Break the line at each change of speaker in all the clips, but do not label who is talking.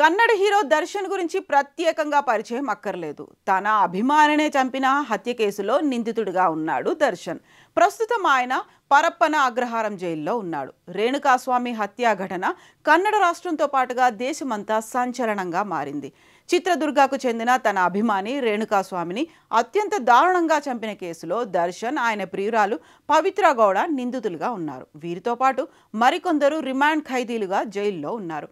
Kannada hero Darshan గురించి ప్రత్యేకంగా పరిచయం అక్కర్లేదు తన అభిమానినే చంపిన హత్య కేసులో నిందితుడిగా ఉన్నాడు దర్శన్ ప్రస్తుతం ఆయన పరప్పన అగ్రహారం జైల్లో ఉన్నాడు రేణుకాస్వామి హత్యా ఘటన కన్నడ రాష్ట్రంతో పాటుగా దేశమంతా సంచలనంగా మారింది చిత్రదుర్గకు చెందిన తన అభిమాని రేణుకాస్వామిని అత్యంత దారుణంగా చంపిన కేసులో దర్శన్ ఆయన ప్రియురాలు పవిత్ర గౌడ నిందితులుగా ఉన్నారు వీరితో పాటు మరికొందరు రిమాండ్ ఖైదీలుగా జైల్లో ఉన్నారు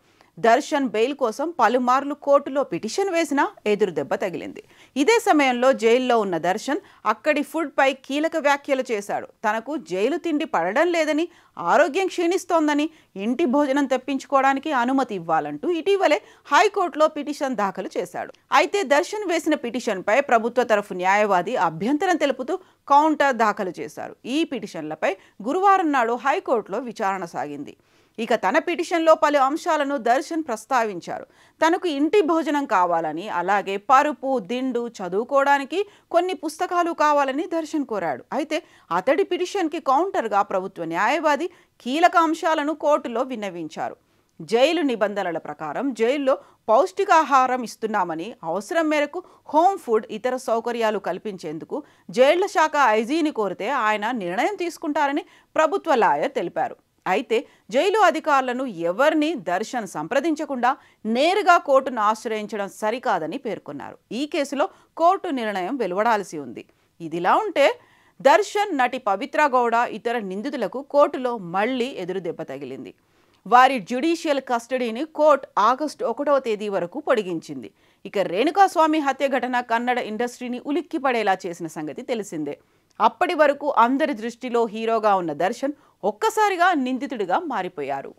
దర్శన్ బెయిల్ కోసం పలుమార్లు కోర్టులో పిటిషన్ వేసినా ఎదురు దెబ్బ తగిలింది ఇదే సమయంలో జైల్లో ఉన్న దర్శన్ అక్కడి ఫుడ్పై కీలక వ్యాఖ్యలు చేశాడు తనకు జైలు తిండి పడడం లేదని ఆరోగ్యం క్షీణిస్తోందని ఇంటి భోజనం తెప్పించుకోవడానికి అనుమతి ఇవ్వాలంటూ ఇటీవలే హైకోర్టులో పిటిషన్ దాఖలు చేశాడు అయితే దర్శన్ వేసిన పిటిషన్పై ప్రభుత్వ తరఫు న్యాయవాది అభ్యంతరం తెలుపుతూ కౌంటర్ దాఖలు చేశారు ఈ పిటిషన్లపై గురువారం నాడు హైకోర్టులో విచారణ సాగింది ఇక తన పిటిషన్లో పలు అంశాలను దర్శన్ ప్రస్తావించారు తనకు ఇంటి భోజనం కావాలని అలాగే పరుపు దిండు చదువుకోవడానికి కొన్ని పుస్తకాలు కావాలని దర్శన్ కోరాడు అయితే అతడి పిటిషన్కి కౌంటర్గా ప్రభుత్వ న్యాయవాది కీలక అంశాలను కోర్టులో విన్నవించారు జైలు నిబంధనల ప్రకారం జైల్లో పౌష్టికాహారం ఇస్తున్నామని అవసరం మేరకు హోమ్ ఫుడ్ ఇతర సౌకర్యాలు కల్పించేందుకు జైళ్ల శాఖ ఐజీని కోరితే ఆయన నిర్ణయం తీసుకుంటారని ప్రభుత్వ లాయర్ తెలిపారు అయితే జైలు అధికారులను ఎవరిని దర్శన్ సంప్రదించకుండా నేరుగా కోర్టును ఆశ్రయించడం సరికాదని పేర్కొన్నారు ఈ కేసులో కోర్టు నిర్ణయం వెలువడాల్సి ఉంది ఇదిలా ఉంటే దర్శన్ నటి పవిత్ర గౌడ ఇతర నిందితులకు కోర్టులో మళ్లీ ఎదురుదెబ్బ తగిలింది వారి జ్యుడీషియల్ కస్టడీని కోర్టు ఆగస్టు ఒకటవ తేదీ వరకు పొడిగించింది ఇక రేణుకాస్వామి హత్య ఘటన కన్నడ ఇండస్ట్రీని ఉలిక్కిపడేలా చేసిన సంగతి తెలిసిందే అప్పటి వరకు అందరి దృష్టిలో హీరోగా ఉన్న దర్శన్ ఒక్కసారిగా నిందితుడిగా మారిపోయారు